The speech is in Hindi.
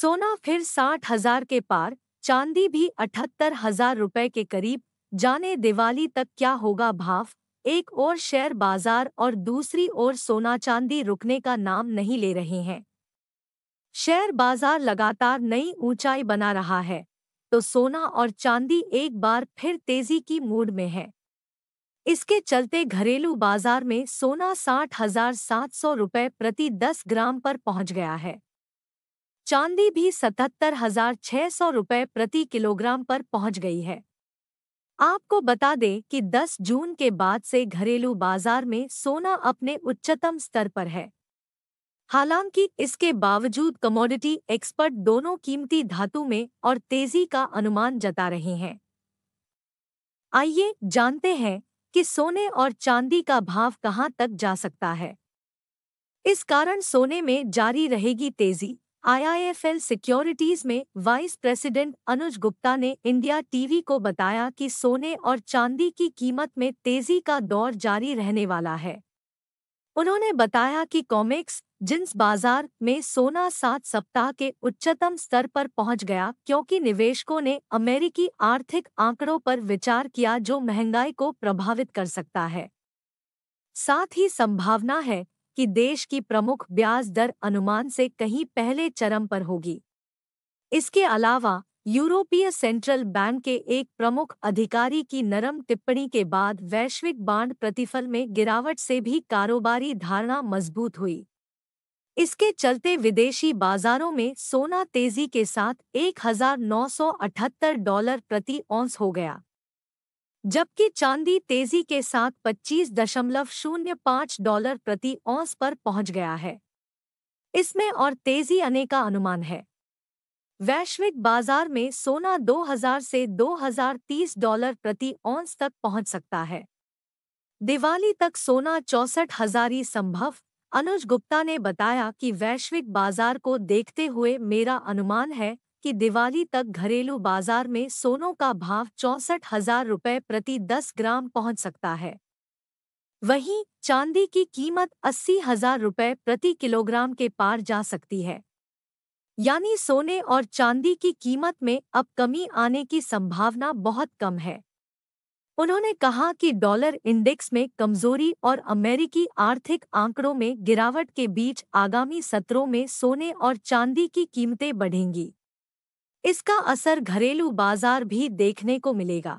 सोना फिर साठ हजार के पार चांदी भी अठहत्तर हजार रुपए के करीब जाने दिवाली तक क्या होगा भाव एक और शेयर बाजार और दूसरी ओर सोना चांदी रुकने का नाम नहीं ले रहे हैं शेयर बाजार लगातार नई ऊंचाई बना रहा है तो सोना और चांदी एक बार फिर तेजी की मूड में है इसके चलते घरेलू बाजार में सोना साठ हजार सात सौ रुपये प्रति दस ग्राम पर पहुंच गया है चांदी भी सतहत्तर हजार छह सौ रुपये प्रति किलोग्राम पर पहुंच गई है आपको बता दें कि 10 जून के बाद से घरेलू बाजार में सोना अपने उच्चतम स्तर पर है हालांकि इसके बावजूद कमोडिटी एक्सपर्ट दोनों कीमती धातु में और तेजी का अनुमान जता रहे हैं आइए जानते हैं कि सोने और चांदी का भाव कहां तक जा सकता है इस कारण सोने में जारी रहेगी तेजी आईआईएफएल सिक्योरिटीज में वाइस प्रेसिडेंट अनुज गुप्ता ने इंडिया टीवी को बताया कि सोने और चांदी की कीमत में तेजी का दौर जारी रहने वाला है उन्होंने बताया कि कॉमिक्स जिन्स बाजार में सोना सात सप्ताह के उच्चतम स्तर पर पहुंच गया क्योंकि निवेशकों ने अमेरिकी आर्थिक आंकड़ों पर विचार किया जो महंगाई को प्रभावित कर सकता है साथ ही संभावना है कि देश की प्रमुख ब्याज दर अनुमान से कहीं पहले चरम पर होगी इसके अलावा यूरोपीय सेंट्रल बैंक के एक प्रमुख अधिकारी की नरम टिप्पणी के बाद वैश्विक बांड प्रतिफल में गिरावट से भी कारोबारी धारणा मजबूत हुई इसके चलते विदेशी बाजारों में सोना तेजी के साथ 1978 डॉलर प्रति औंस हो गया जबकि चांदी तेजी के साथ पच्चीस दशमलव शून्य पाँच डॉलर प्रति औंस पर पहुंच गया है इसमें और तेजी आने का अनुमान है वैश्विक बाजार में सोना 2000 से 2030 डॉलर प्रति औंस तक पहुंच सकता है दिवाली तक सोना चौसठ हजारी संभव अनुज गुप्ता ने बताया कि वैश्विक बाजार को देखते हुए मेरा अनुमान है कि दिवाली तक घरेलू बाजार में सोनों का भाव चौंसठ हजार रुपये प्रति 10 ग्राम पहुंच सकता है वहीं चांदी की कीमत अस्सी हजार रुपये प्रति किलोग्राम के पार जा सकती है यानी सोने और चांदी की कीमत में अब कमी आने की संभावना बहुत कम है उन्होंने कहा कि डॉलर इंडेक्स में कमजोरी और अमेरिकी आर्थिक आंकड़ों में गिरावट के बीच आगामी सत्रों में सोने और चांदी की कीमतें बढ़ेंगी इसका असर घरेलू बाजार भी देखने को मिलेगा